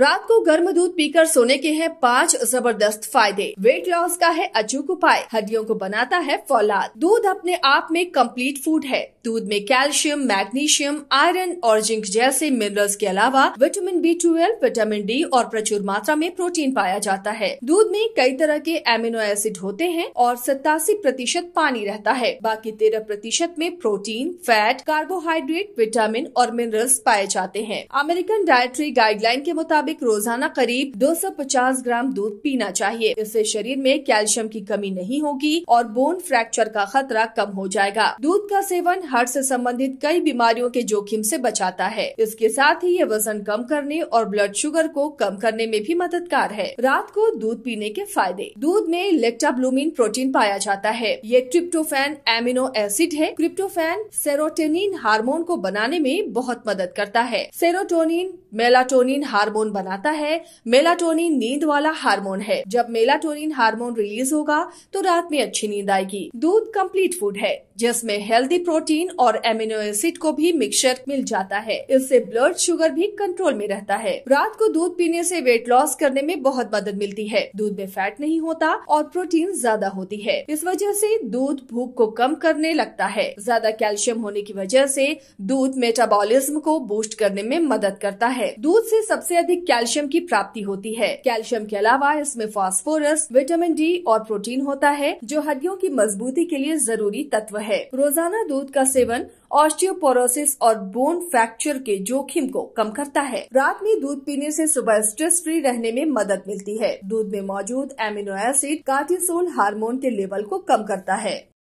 रात को गर्म दूध पीकर सोने के हैं पांच जबरदस्त फायदे वेट लॉस का है अचूक उपाय हड्डियों को बनाता है फौलाद दूध अपने आप में कंप्लीट फूड है दूध में कैल्शियम मैग्नीशियम आयरन और जिंक जैसे मिनरल्स के अलावा vitamin B twelve vitamin D और प्रचुर मात्रा में प्रोटीन पाया जाता है दूध में कई तरह के एमिनो एसिड होते हैं और सतासी प्रतिशत पानी रहता है बाकी तेरह प्रतिशत में प्रोटीन फैट कार्बोहाइड्रेट विटामिन और मिनरल्स पाए जाते हैं अमेरिकन डायट्री गाइडलाइन के मुताबिक मुताबिक रोजाना करीब 250 ग्राम दूध पीना चाहिए इससे शरीर में कैल्शियम की कमी नहीं होगी और बोन फ्रैक्चर का खतरा कम हो जाएगा दूध का सेवन हार्ट से संबंधित कई बीमारियों के जोखिम से बचाता है इसके साथ ही ये वजन कम करने और ब्लड शुगर को कम करने में भी मददगार है रात को दूध पीने के फायदे दूध में लेक्टाब्लूमिन प्रोटीन पाया जाता है ये ट्रिप्टोफैन एमिनो एसिड है क्रिप्टोफैन सेरोटेनिन हार्मोन को बनाने में बहुत मदद करता है सेरोटोनिन मेलाटोनिन हार्मोन बनाता है मेलाटोनिन नींद वाला हार्मोन है जब मेलाटोनिन हार्मोन रिलीज होगा तो रात में अच्छी नींद आएगी दूध कंप्लीट फूड है जिसमें हेल्दी प्रोटीन और एमिनो एसिड को भी मिक्सचर मिल जाता है इससे ब्लड शुगर भी कंट्रोल में रहता है रात को दूध पीने से वेट लॉस करने में बहुत मदद मिलती है दूध में फैट नहीं होता और प्रोटीन ज्यादा होती है इस वजह से दूध भूख को कम करने लगता है ज्यादा कैल्शियम होने की वजह से दूध मेटाबॉलिज्म को बूस्ट करने में मदद करता है दूध से सबसे अधिक कैल्शियम की प्राप्ति होती है कैल्शियम के अलावा इसमें फास्फोरस विटामिन डी और प्रोटीन होता है जो हड्डियों की मजबूती के लिए जरूरी तत्व है रोजाना दूध का सेवन ऑस्टियोपोरोसिस और बोन फ्रैक्चर के जोखिम को कम करता है रात में दूध पीने से सुबह स्ट्रेस फ्री रहने में मदद मिलती है दूध में मौजूद एमिनो एसिड कार्टिसोल हार्मोन के लेवल को कम करता है